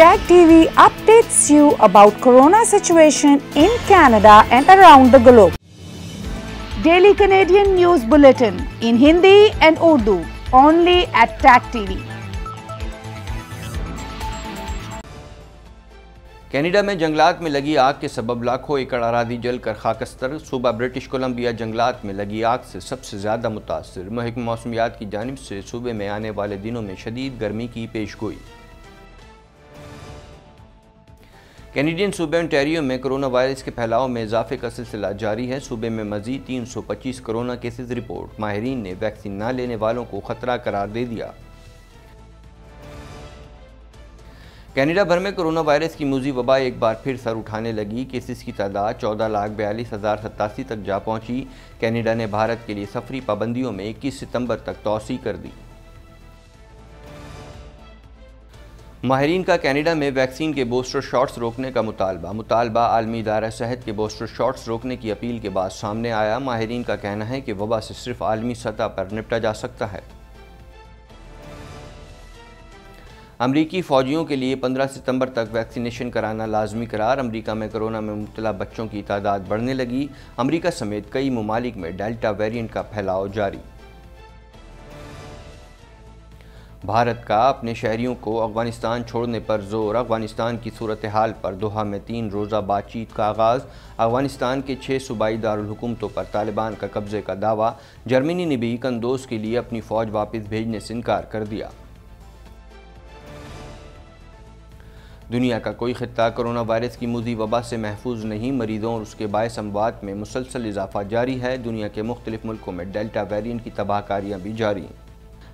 Tag TV updates you about corona situation in Canada and around the globe. Daily Canadian News Bulletin in Hindi and Urdu only at Tag TV. Canada में जंगलात में लगी आग के सबब लाखों एकड़ आरादी जल कर खाकस्तर सूबा ब्रिटिश कोलंबिया जंगलात में लगी आग से सबसे ज़्यादा मुतासर महकमा मौसमियात की जानब से सूबे में आने वाले दिनों में शदीद गर्मी की पेश गोई कैनेडियन सूबे ओंटेरियो में कोरोना वायरस के फैलाव में इजाफे का सिलसिला जारी है सूबे में मजीद 325 कोरोना केसेज रिपोर्ट माहरीन ने वैक्सीन न लेने वालों को खतरा करार दे दिया कैनेडा भर में कोरोना वायरस की मूजी वबा एक बार फिर सर उठाने लगी केसेस की तादाद चौदह लाख बयालीस हज़ार सतासी तक जा पहुंची कैनेडा ने भारत के लिए सफरी पाबंदियों में 21 सितंबर तक तोसी कर दी माहरीन का कैनेडा में वैक्सीन के बूस्टर शॉट्स रोकने का मुतालबा मुतालबा आलमी इदारा सेहत के बूस्टर शॉट्स रोकने की अपील के बाद सामने आया माहरीन का कहना है कि वबा से सिर्फ आलमी सतह पर निपटा जा सकता है अमरीकी फ़ौजियों के लिए 15 सितंबर तक वैक्सीनेशन कराना लाजमी करार अमरीका में कोरोना में मुबतला बच्चों की तादाद बढ़ने लगी अमरीका समेत कई ममालिक में डेल्टा वेरियंट का फैलाव जारी भारत का अपने शहरीों को अफगानिस्तान छोड़ने पर जोर अफगानिस्तान की सूरत हाल पर दोहा में तीन रोज़ा बातचीत का आगाज़ अफगानिस्तान के छः सूबाई दारकूमतों पर तालिबान का कब्ज़े का दावा जर्मनी ने भी कंदोज के लिए अपनी फ़ौज वापस भेजने से इनकार कर दिया दुनिया का कोई खत्ता कोरोना वायरस की मुजी वबा से महफूज नहीं मरीजों और उसके बायस अमवात में मुसलसल इजाफा जारी है दुनिया के मुख्तलिफ मुल्कों में डेल्टा वेरिएंट की तबाहकारियाँ भी जारी हैं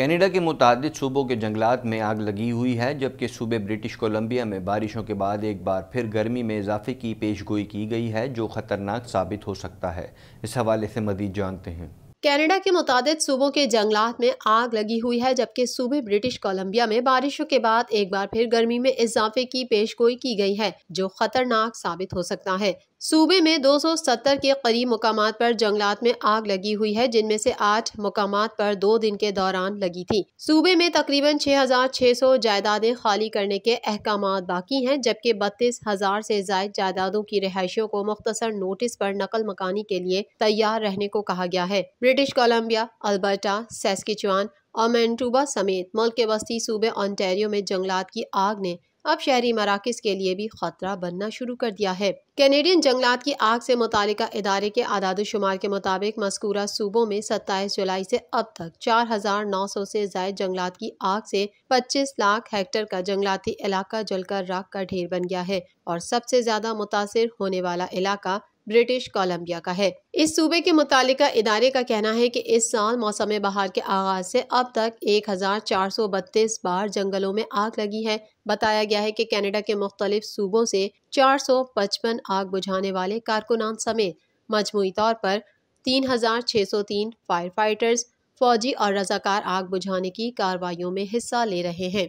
कनाडा के मुतद सूबों के जंगलात में आग लगी हुई है जबकि सूबे ब्रिटिश कोलंबिया में बारिशों के बाद एक बार फिर गर्मी में इजाफे की पेश गोई की गई है जो ख़तरनाक साबित हो सकता है इस हवाले से मजीद जानते हैं कनाडा के मुताद सूबों के जंगलात में आग लगी हुई है जबकि सूबे ब्रिटिश कोलंबिया में बारिशों के बाद एक बार फिर गर्मी में इजाफे की पेश गोई की गई है जो खतरनाक साबित हो सकता है सूबे में 270 के करीब मकाम पर जंगलात में आग लगी हुई है जिनमें से आठ मकाम पर दो दिन के दौरान लगी थी सूबे में तकरीबन 6,600 जायदादें खाली करने के अहकाम बाकी हैं जबकि बत्तीस हजार से जायद जायदादों की रिहायशियों को मुख्तर नोटिस पर नकल मकानी के लिए तैयार रहने को कहा गया है ब्रिटिश कोलम्बिया अल्बर्टा सेस्किचवान और मैंटूबा समेत मुल्क के बस्ती सूबे ऑन्टेरियो में जंगलात की आग ने अब शहरी मराकज़ के लिए भी ख़तरा बनना शुरू कर दिया है कैनेडियन जंगलात की आग से मुतल इदारे के आदादोशुमार के मुताबिक मस्कूरा सूबों में सत्ताईस जुलाई से अब तक चार हज़ार नौ सौ से जायद जंगलात की आग से पच्चीस लाख हेक्टर का जंगलाती इलाका जलकर राख का ढेर बन गया है और सबसे ज़्यादा मुतासर होने वाला इलाका ब्रिटिश कोलंबिया का है इस सूबे के मुतल इदारे का कहना है कि इस साल मौसम बहार के आगाज से अब तक एक हजार चार सौ बत्तीस बार जंगलों में आग लगी है बताया गया है कि कनाडा के मुख्तलिफ सूबों से चार सौ पचपन आग बुझाने वाले कारकुनान समेत मजमू तौर पर तीन हजार छह सौ तीन फायर फाइटर्स फौजी और रजाकार आग बुझाने की कार्रवाई में हिस्सा ले रहे हैं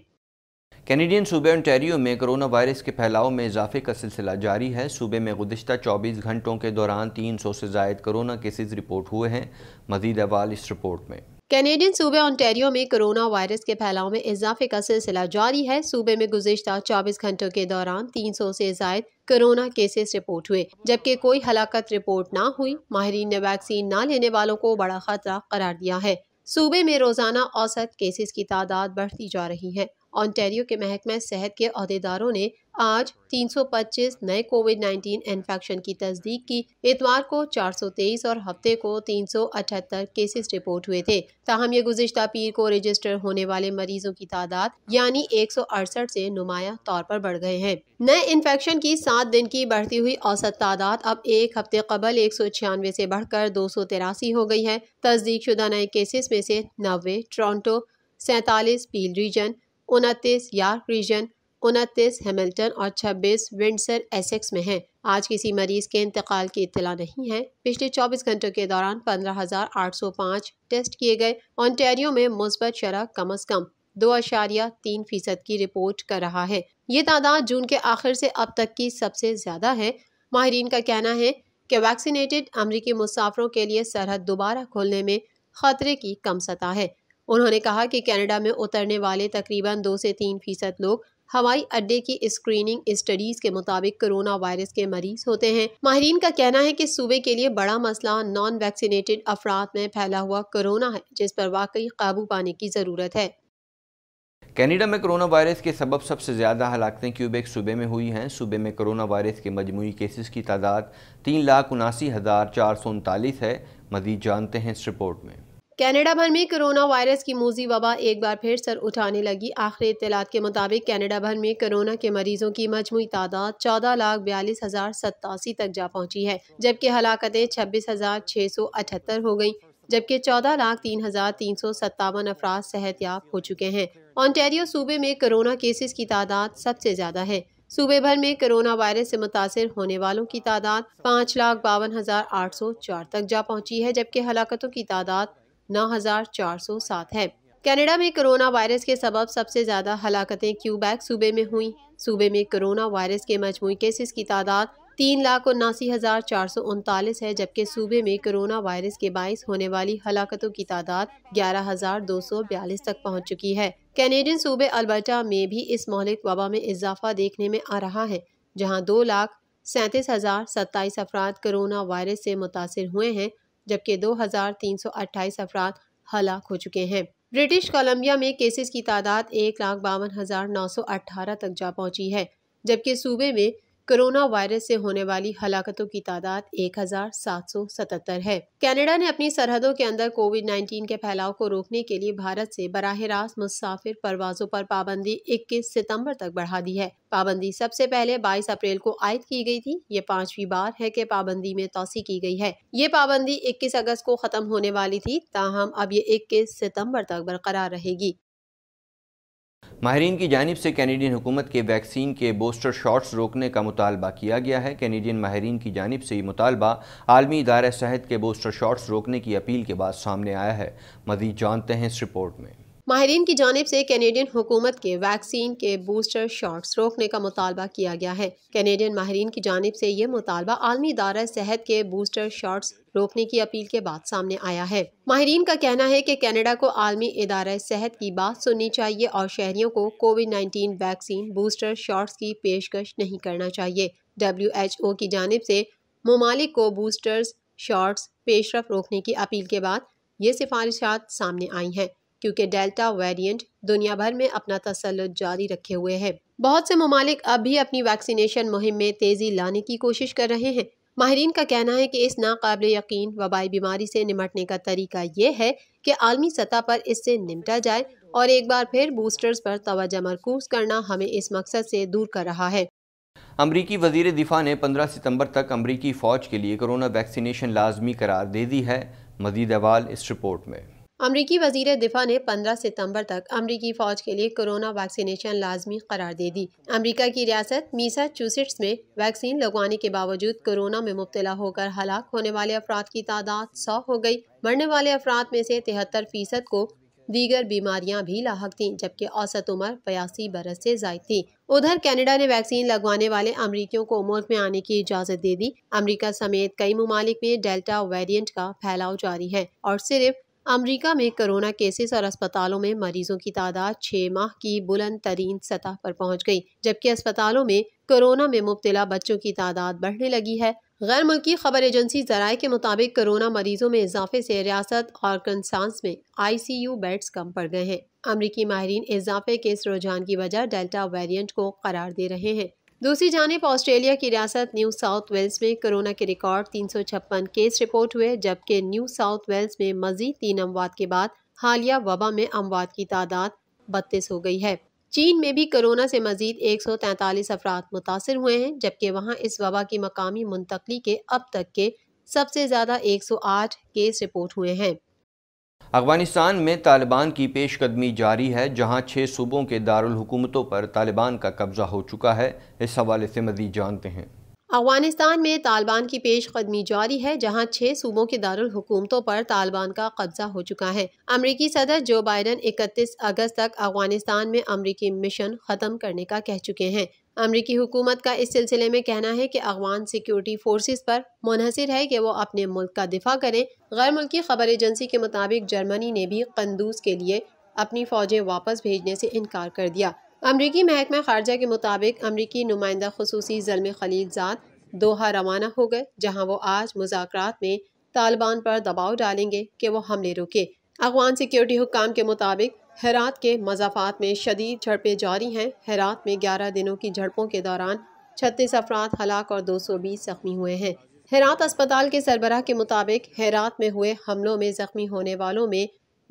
कैनेडियन सूबे ओंटेरियो में कोरोना वायरस के फैलाव में इजाफे का सिलसिला जारी है सूबे में गुजशत 24 घंटों के दौरान 300 से जायद कोरोना केसेज रिपोर्ट हुए हैं मजीद अवाल इस रिपोर्ट में कैनेडियन सूबे ऑन्टेरियो में कोरोना वायरस के फैलाव में इजाफे का सिलसिला जारी है सूबे में गुजशत 24 घंटों के दौरान 300 से जायद कोरोना केसेस रिपोर्ट हुए जबकि कोई हलाकत रिपोर्ट न हुई माहरीन ने वैक्सीन न लेने वालों को बड़ा खतरा करार दिया है सूबे में रोजाना औसत केसेस की तादाद बढ़ती जा रही है ऑनटेरियो के महकमा सेहत के अहदेदारों ने आज 325 नए कोविड 19 इन्फेक्शन की तस्दीक की इतवार को 423 और हफ्ते को 378 केसेस रिपोर्ट हुए थे ताहम ये गुजशत पीर को रजिस्टर होने वाले मरीजों की तादाद यानी एक से नुमाया तौर पर बढ़ गए हैं नए इन्फेक्शन की सात दिन की बढ़ती हुई औसत तादाद अब एक हफ्ते कबल एक सौ छियानवे से बढ़कर दो सौ तिरासी हो गई है तस्दीक शुदा नए केसेस में से नब्बे टोरंटो सैतालीस पील रीजन उनतीस यार्क रीजन उनतीस हेमल्टन और छब्बीस विंडसर एसेक्स में हैं आज किसी मरीज के इंतकाल की इतला नहीं है पिछले 24 घंटों के दौरान 15,805 टेस्ट किए गए ऑनटेरियो में मुस्बत शरह कम अज कम दो अशारिया तीन फीसद की रिपोर्ट कर रहा है ये तादाद जून के आखिर से अब तक की सबसे ज़्यादा है माहरीन का कहना है कि वैक्सीनेटेड अमरीकी मुसाफरों के लिए सरहद दोबारा खोलने में खतरे की कम सतह है उन्होंने कहा कि कनाडा में उतरने वाले तकरीबन दो से तीन फीसद लोग हवाई अड्डे की स्क्रीनिंग स्टडीज के मुताबिक कोरोना वायरस के मरीज होते हैं माहरीन का कहना है कि सूबे के लिए बड़ा मसला नॉन वैक्सीनेटेड अफराद में फैला हुआ कोरोना है जिस पर वाकई काबू पाने की ज़रूरत है कनाडा में कोरोना वायरस के सबब सबसे ज़्यादा हलाकतें क्यूबेक सूबे में हुई हैं सूबे में कोरोना वायरस के मजमू केसेस की तादाद तीन लाख उनासी हज़ार चार सौ उनतालीस है मजीद जानते हैं इस रिपोर्ट में कनाडा भर में कोरोना वायरस की मूजी वबा एक बार फिर सर उठाने लगी आखिरी इतलात के मुताबिक कनाडा भर में कोरोना के मरीजों की मजमू तादाद चौदह लाख बयालीस हज़ार सतासी तक जा पहुंची है जबकि हलाकतें छब्बीस हज़ार छः सौ अठहत्तर हो गईं जबकि चौदह लाख तीन हज़ार तीन सौ सत्तावन अफराज याब हो चुके हैं ऑनटेरियो सूबे में कोरोना केसेस की तादाद सबसे ज़्यादा है सूबे भर में कोरोना वायरस से मुतासर होने वालों की तादाद पाँच लाख बावन हज़ार आठ सौ चार तक जा पहुंची है जबकि हलाकतों की तादाद 9407 है कनाडा में कोरोना वायरस के सबब सबसे ज़्यादा हलाकतें क्यूबैक सूबे में हुई सूबे में कोरोना वायरस के मजमू केसेस की तादाद तीन लाख उन्नासी हज़ार चार सौ उनतालीस है जबकि सूबे में कोरोना वायरस के बाईस होने वाली हलाकतों की तादाद ग्यारह हज़ार दो सौ बयालीस तक पहुँच चुकी है कैनेडियन सूबे अल्बर्टा में भी इस मौलिक वबा में इजाफा देखने में आ रहा है जहाँ दो लाख सैंतीस हज़ार सत्ताईस अफराद कोरोना वायरस से मुतासर हुए हैं जबकि 2,328 अफराद हलाक हो चुके हैं ब्रिटिश कोलंबिया में केसेस की तादाद एक लाख बावन हज़ार नौ सौ अट्ठारह तक जा पहुंची है जबकि सूबे में कोरोना वायरस से होने वाली हलाकतों की तादाद 1,777 है कनाडा ने अपनी सरहदों के अंदर कोविड 19 के फैलाव को रोकने के लिए भारत से बराह रास्त मुसाफिर परवाजों पर पाबंदी 21 सितंबर तक बढ़ा दी है पाबंदी सबसे पहले 22 अप्रैल को आयद की गई थी ये पांचवी बार है कि पाबंदी में तोसी की गई है ये पाबंदी 21 अगस्त को खत्म होने वाली थी ताहम अब ये 21 सितंबर तक बरकरार रहेगी माहरीन की जानब से कैनेडियन हुकूमत के वैक्सीन के बूस्टर शॉट्स रोकने का मुतालबा किया गया है कैनेडियन माहरीन की जानब से ये मुतालबा आलमी इदारा सेहत के बूस्टर शॉट्स रोकने की अपील के बाद सामने आया है मजीद जानते हैं इस रिपोर्ट में माहरीन की जानब से कैनेडियन हुकूमत के वैक्सीन के बूस्टर शॉट्स रोकने का मुतालबा किया गया है कैनेडियन माहरीन की जानब से ये मुतालबा आलमी इदारा सेहत के बूस्टर शॉट्स रोकने की अपील के बाद सामने आया है माहरीन का कहना है कि कनाडा को आलमी इदारा सेहत की बात सुननी चाहिए और शहरियों को COVID nineteen vaccine booster shots की पेशकश नहीं करना चाहिए डब्ल्यू एच ओ की जानब से ममालिक को बूस्टर्स शॉट्स पेशरफ रोकने की अपील के बाद ये सिफारिशात सामने आई हैं क्योंकि डेल्टा वेरिएंट दुनिया भर में अपना तसलुत जारी रखे हुए है बहुत से ममालिक अब भी अपनी वैक्सीनेशन मुहिम में तेज़ी लाने की कोशिश कर रहे हैं माहरीन का कहना है कि इस नाकबिल यकीन वबाई बीमारी से निमटने का तरीका ये है कि आलमी सतह पर इससे निपटा जाए और एक बार फिर बूस्टर्स पर तोजह मरकूज करना हमें इस मकसद से दूर कर रहा है अमरीकी वजीर दिफा ने 15 सितंबर तक अमरीकी फ़ौज के लिए कोरोना वैक्सीनेशन लाजमी करार दे दी है मजीद अवाल इस रिपोर्ट में अमरीकी वजीर दिफा ने 15 सितंबर तक अमरीकी फ़ौज के लिए कोरोना वैक्सीनेशन लाजमी करार दे दी अमरीका की रियासत मीसाचूसेट्स में वैक्सीन लगवाने के बावजूद कोरोना में मुबतला होकर हलाक होने वाले अफराद की तादाद सौ हो गई मरने वाले अफराद में से तिहत्तर फीसद को दीगर बीमारियां भी लाक थी जबकि औसत उम्र बयासी बरस से जायद थी उधर कनाडा ने वैक्सीन लगवाने वाले अमरीकियों को मुल्क में आने की इजाज़त दे दी अमरीका समेत कई ममालिक में डेल्टा वेरिएंट का फैलाव जारी है और सिर्फ अमरीका में कोरोना केसेस और अस्पतालों में मरीजों की तादाद छः माह की बुलंद तरीन सतह पर पहुंच गई जबकि अस्पतालों में कोरोना में मुबतला बच्चों की तादाद बढ़ने लगी है गैर मुल्की खबर एजेंसी जराये के मुताबिक कोरोना मरीजों में इजाफे से रियासत और कंसांस में आई सी यू बेड्स कम पड़ गए हैं अमरीकी माहरीन इजाफे के इस रुझान की वजह डेल्टा वेरियंट को करार दे रहे हैं दूसरी जानब ऑस्ट्रेलिया की रियासत न्यू साउथ वेल्स में कोरोना के रिकॉर्ड तीन सौ छप्पन केस रिपोर्ट हुए जबकि न्यू साउथ वेल्स में मजीद तीन अमवात के बाद हालिया वबा में अमवात की तादाद बत्तीस हो गई है चीन में भी कोरोना से मजीद एक सौ तैंतालीस अफराद मुतासर हुए हैं जबकि वहाँ इस वबा की मकामी मुंतकली के अब तक के सबसे ज़्यादा एक सौ आठ केस रिपोर्ट हुए हैं अफगानिस्तान में तालिबान की पेशकदमी जारी है जहां छः सूबों के दारकूमतों पर तालिबान का कब्जा हो चुका है इस हवाले से मजीद जानते हैं अफगानिस्तान में तालिबान की पेश कदमी जारी है जहां छह सूबों के दारकूमतों पर तालिबान का कब्जा हो चुका है अमरीकी सदर जो बाइडन 31 अगस्त तक अफगानिस्तान में अमरीकी मिशन खत्म करने का कह चुके हैं अमरीकी हुकूमत का इस सिलसिले में कहना है कि अफगान सिक्योरिटी फोर्सेस पर मुनहसर है कि वो अपने मुल्क का दिफा करें गैर मुल्की खबर एजेंसी के मुताबिक जर्मनी ने भी कंदूस के लिए अपनी फ़ौजें वापस भेजने से इनकार कर दिया अमरीकी महकमा खारजा के मुताबिक अमरीकी नुमाइंदा खसूसी जलम खलीलजाद दोहा रवाना हो गए जहाँ वो आज मुजाकर में तालिबान पर दबाव डालेंगे कि वो हमले रुके अफगान सिक्योरिटी हुकाम के मुताबिक हैरात के मजाफात में शदीद झड़पें जारी हैं हैरात में ग्यारह दिनों की झड़पों के दौरान छत्तीस अफराद हलाक और दो सौ बीस जख्मी हुए हैं हैरात अस्पताल के सरबराह के मुताबिक हैरात में हुए हमलों में ज़ख्मी होने वालों में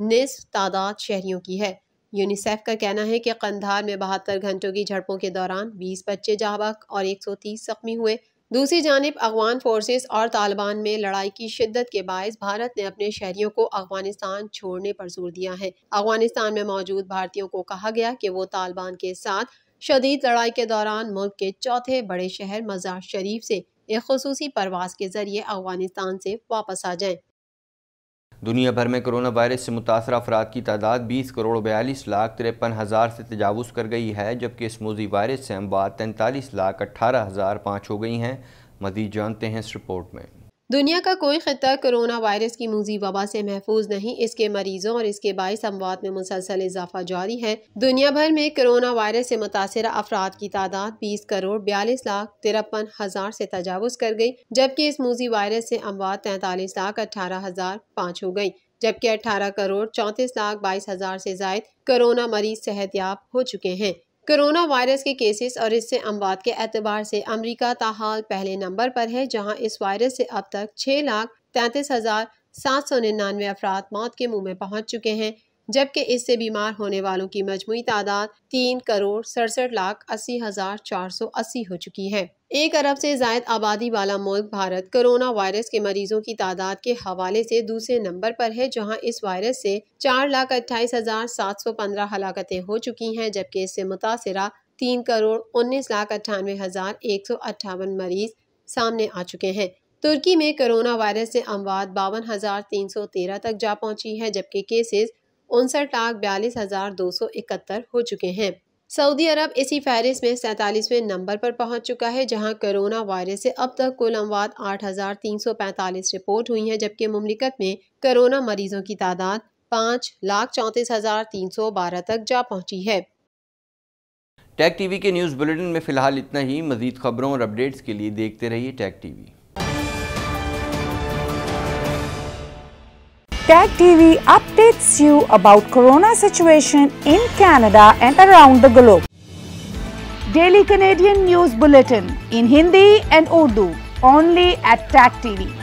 निसफ तादाद शहरीों की है यूनिसेफ का कहना है कि कंधार में बहत्तर घंटों की झड़पों के दौरान बीस बच्चे जहाबक और एक सौ तीस जख्मी हुए दूसरी जानब अफगान फोर्सेस और तालिबान में लड़ाई की शिद्दत के बायस भारत ने अपने शहरियों को अफगानिस्तान छोड़ने पर जोर दिया है अफगानिस्तान में मौजूद भारतीयों को कहा गया कि वो तालिबान के साथ शदीद लड़ाई के दौरान मुल्क के चौथे बड़े शहर मजार शरीफ से एक खसूसी परवास के जरिए अफगानिस्तान से वापस आ जाए दुनिया भर में कोरोना वायरस से मुतासर अफराद की तादाद बीस करोड़ बयालीस लाख तिरपन हज़ार से तजावज़ कर गई है जबकि इस मोजी वायरस से अमवात तैंतालीस लाख अट्ठारह हज़ार पाँच हो गई हैं मजीद जानते हैं इस रिपोर्ट में दुनिया का कोई ख़त्ता कोरोना वायरस की मूजी वबा से महफूज नहीं इसके मरीजों और इसके बायस अमवात में मुसलसल इजाफा जारी है दुनिया भर में कोरोना वायरस से मुतासर अफराद की तादाद बीस करोड़ बयालीस लाख तिरपन हज़ार से तजावज़ कर गई जबकि इस मूजी वायरस से अमवात तैतालीस लाख अठारह हज़ार पाँच हो गई जबकि अठारह करोड़ चौंतीस लाख बाईस हज़ार से जायद कोरोना मरीज सेहतियाब हो चुके हैं कोरोना वायरस के केसेस और इससे अमवात के अतबार से अमरीका ताहाल पहले नंबर पर है जहाँ इस वायरस से अब तक छः लाख तैंतीस हज़ार सात सौ निन्यानवे अफराद मौत के मुंह में पहुंच चुके हैं जबकि इससे बीमार होने वालों की मजमू तादाद तीन करोड़ सड़सठ लाख अस्सी हज़ार चार सौ अस्सी हो चुकी है एक अरब से जायद आबादी वाला मुल्क भारत कोरोना वायरस के मरीजों की तादाद के हवाले से दूसरे नंबर पर है जहां इस वायरस से चार लाख अट्ठाईस हजार सात सौ पंद्रह हलाकतें हो चुकी हैं जबकि इससे मुतासरा तीन करोड़ उन्नीस लाख अट्ठानवे हजार एक सौ अट्ठावन मरीज सामने आ चुके हैं तुर्की में कोरोना वायरस से अमवात बावन हजार तीन सौ तेरह तक जा पहुंची है जबकि केसेस उनसठ लाख बयालीस हज़ार दो सौ इकहत्तर हो चुके हैं सऊदी अरब इसी फहरिस्त में सैतालीसवें नंबर पर पहुंच चुका है जहां कोरोना वायरस से अब तक कुल अमवात 8,345 रिपोर्ट हुई हैं जबकि ममलिकत में कोरोना मरीजों की तादाद पाँच लाख चौंतीस हज़ार तीन सौ बारह तक जा पहुंची है टैग टीवी के न्यूज़ बुलेटिन में फ़िलहाल इतना ही मजीद खबरों और अपडेट्स के लिए देखते रहिए टैग टीवी टैग टीवी आप updates you about corona situation in Canada and around the globe. Daily Canadian News Bulletin in Hindi and Urdu only at TAC TV.